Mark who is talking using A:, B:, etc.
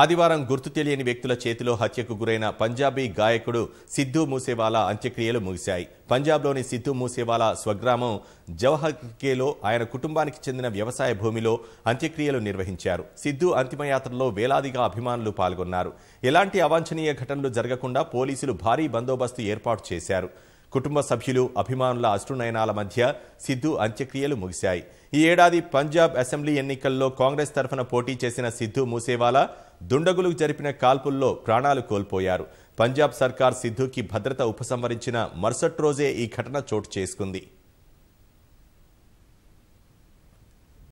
A: ఆదివారం గుర్తు తెలియని వ్యక్తుల చేతిలో హత్యకు గురైన పంజాబీ గాయకుడు సిద్ధు మూసేవాలా అంత్యక్రియలు ముగిశాయి పంజాబ్లోని సిద్ధు మూసేవాలా స్వగ్రామం జవహర్కేలో ఆయన కుటుంబానికి చెందిన వ్యవసాయ భూమిలో అంత్యక్రియలు నిర్వహించారు సిద్ధు అంతిమయాత్రలో వేలాదిగా అభిమానులు పాల్గొన్నారు ఎలాంటి అవాంఛనీయ ఘటనలు జరగకుండా పోలీసులు భారీ బందోబస్తు ఏర్పాటు చేశారు కుటుంబ సభ్యులు అభిమానుల అశ్రునయనాల మధ్య సిద్ధు అంత్యక్రియలు ముగిశాయి ఈ ఏడాది పంజాబ్ అసెంబ్లీ ఎన్నికల్లో కాంగ్రెస్ తరఫున పోటీ చేసిన సిద్ధు మూసేవాలా దుండగులు జరిపిన కాల్పుల్లో ప్రాణాలు కోల్పోయారు పంజాబ్ సర్కార్ సిద్ధుకి భద్రత ఉపసంహరించిన మరుసటి రోజే ఈ ఘటన చోటు చేసుకుంది